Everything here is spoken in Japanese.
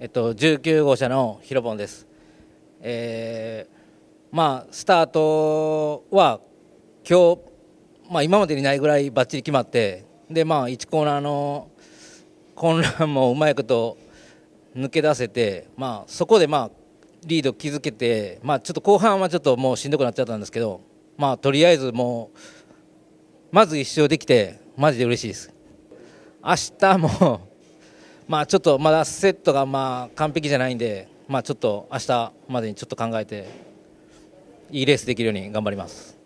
えっと、19号車のヒロボンです、えー、まあ、スタートは今日、まあ、今までにないぐらいばっちり決まってで、まあ、1コーナーの混乱もうまいこと抜け出せて、まあ、そこで、まあ、リード築けて、まあ、ちょっと後半はちょっともうしんどくなっちゃったんですけど、まあ、とりあえずもうまず1勝できてマジで嬉しいです。明日もまあ、ちょっとまだセットがまあ完璧じゃないんで、まあ、ちょっと明日までにちょっと考えていいレースできるように頑張ります。